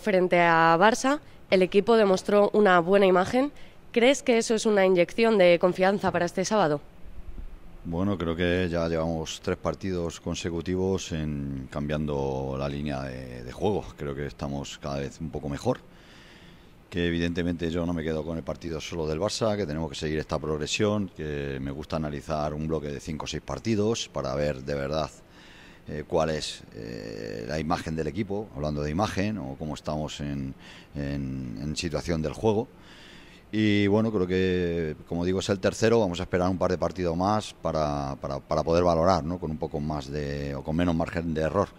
frente a Barça, el equipo demostró una buena imagen. ¿Crees que eso es una inyección de confianza para este sábado? Bueno, creo que ya llevamos tres partidos consecutivos en cambiando la línea de, de juego. Creo que estamos cada vez un poco mejor. Que evidentemente yo no me quedo con el partido solo del Barça, que tenemos que seguir esta progresión, que me gusta analizar un bloque de cinco o seis partidos para ver de verdad eh, cuál es eh, la imagen del equipo, hablando de imagen o cómo estamos en situación del juego. Y bueno, creo que, como digo, es el tercero. Vamos a esperar un par de partidos más para, poder valorar, ¿no? Con un poco más de, o con menos margen de error.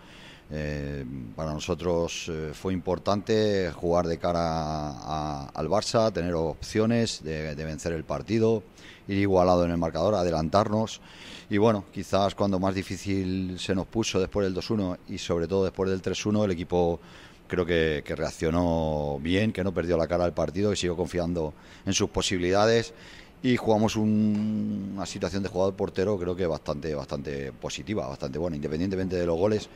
Eh, para nosotros eh, fue importante jugar de cara al Barça, tener opciones de, de, vencer el partido, ir igualado en el marcador, adelantarnos. Y bueno, quizás cuando más difícil se nos puso después del 2-1 y sobre todo después del 3-1, el equipo creo que, reaccionó bien, que no perdió la cara del partido, que siguió confiando en sus posibilidades y jugamos una situación de jugador portero creo que bastante, bastante positiva, bastante buena, independientemente de los goles.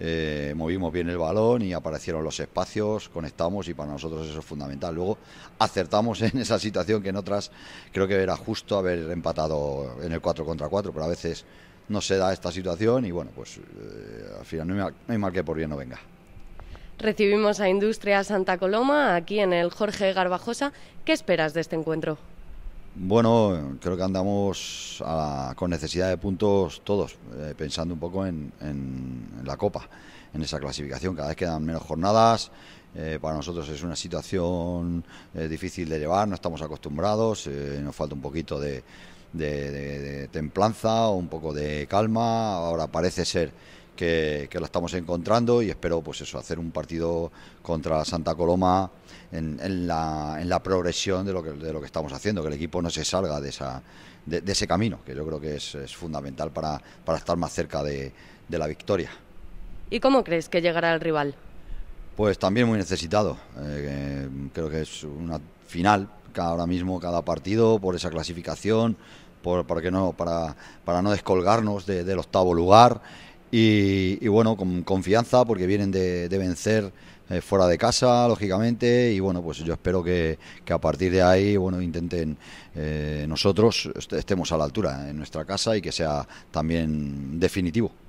Eh, movimos bien el balón y aparecieron los espacios, conectamos y para nosotros eso es fundamental. Luego acertamos en esa situación que en otras creo que era justo haber empatado en el 4 contra 4, pero a veces no se da esta situación y bueno, pues eh, al final no hay mal que por bien no venga. Recibimos a Industria Santa Coloma aquí en el Jorge Garbajosa. ¿Qué esperas de este encuentro? Bueno, creo que andamos con necesidad de puntos todos, eh, pensando un poco en, la Copa, en esa clasificación. Cada vez quedan menos jornadas. Eh, para nosotros es una situación eh, difícil de llevar, no estamos acostumbrados, nos falta un poquito de, de, de templanza, un poco de calma. Ahora parece ser que, la estamos encontrando y espero pues eso hacer un partido contra Santa Coloma en, la, en la, progresión de lo, que, de lo que estamos haciendo que el equipo no se salga de esa de, ese camino que yo creo que es, fundamental para, estar más cerca de, la victoria y cómo crees que llegará el rival pues también muy necesitado eh, creo que es una final ahora mismo cada partido por esa clasificación por, porque no para, para no descolgarnos del octavo lugar y, bueno, con confianza porque vienen de, de vencer eh, fuera de casa, lógicamente, y bueno, pues yo espero que, a partir de ahí, bueno, intenten eh, nosotros estemos a la altura en nuestra casa y que sea también definitivo.